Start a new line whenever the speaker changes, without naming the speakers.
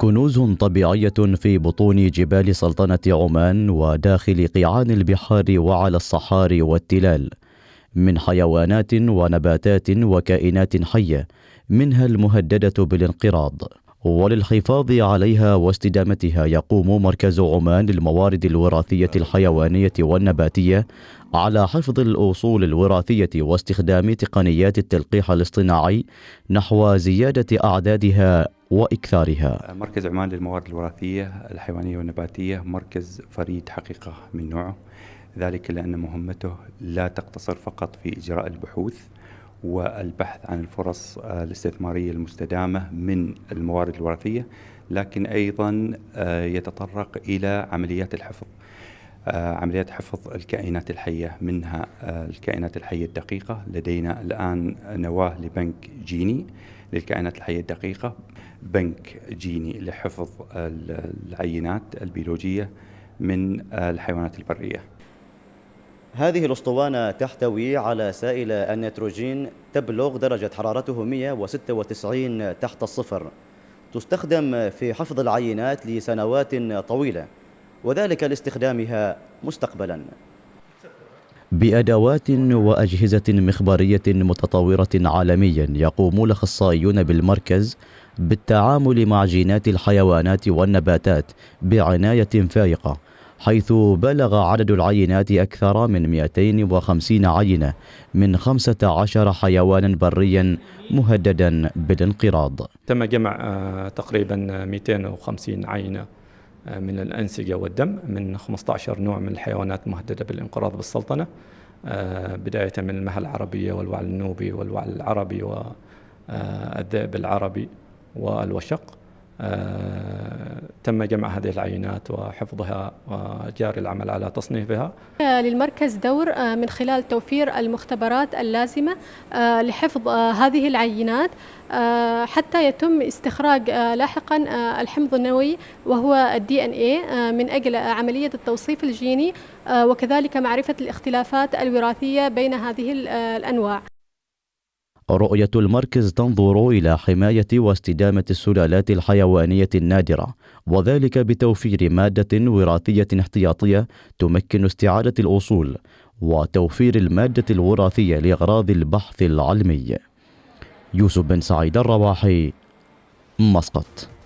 كنوز طبيعية في بطون جبال سلطنة عمان وداخل قيعان البحار وعلى الصحاري والتلال من حيوانات ونباتات وكائنات حية منها المهددة بالانقراض وللحفاظ عليها واستدامتها يقوم مركز عمان للموارد الوراثية الحيوانية والنباتية على حفظ الأصول الوراثية واستخدام تقنيات التلقيح الاصطناعي نحو زيادة أعدادها وإكثارها
مركز عمان للموارد الوراثية الحيوانية والنباتية مركز فريد حقيقة من نوعه ذلك لأن مهمته لا تقتصر فقط في إجراء البحوث والبحث عن الفرص الاستثمارية المستدامة من الموارد الوراثية لكن أيضا آه، يتطرق إلى عمليات الحفظ آه، عمليات حفظ الكائنات الحية منها آه، الكائنات الحية الدقيقة لدينا الآن نواة لبنك جيني للكائنات الحية الدقيقة بنك جيني لحفظ العينات البيولوجية من آه، الحيوانات البرية
هذه الأسطوانة تحتوي على سائل النيتروجين تبلغ درجة حرارته 196 تحت الصفر تستخدم في حفظ العينات لسنوات طويلة وذلك لاستخدامها مستقبلا
بأدوات وأجهزة مخبرية متطورة عالميا يقوم الأخصائيون بالمركز بالتعامل مع جينات الحيوانات والنباتات بعناية فائقة حيث بلغ عدد العينات أكثر من 250 عينة من 15 حيوانا بريا مهددا بالانقراض
تم جمع آه، تقريبا 250 عينة من الأنسجة والدم من 15 نوع من الحيوانات مهددة بالانقراض بالسلطنة آه، بداية من المها العربية والوعل النوبي والوعل العربي والذئب العربي والوشق آه، تم جمع هذه العينات وحفظها وجاري العمل على تصنيفها
للمركز دور آه، من خلال توفير المختبرات اللازمة آه، لحفظ آه، هذه العينات حتى يتم استخراج لاحقا الحمض النووي وهو الدي ان اي من اجل عمليه التوصيف الجيني وكذلك معرفه الاختلافات الوراثيه بين هذه الانواع
رؤية المركز تنظر إلى حماية واستدامة السلالات الحيوانية النادرة وذلك بتوفير مادة وراثية احتياطية تمكن استعادة الأصول وتوفير المادة الوراثية لأغراض البحث
العلمي يوسف بن سعيد الرواحي مسقط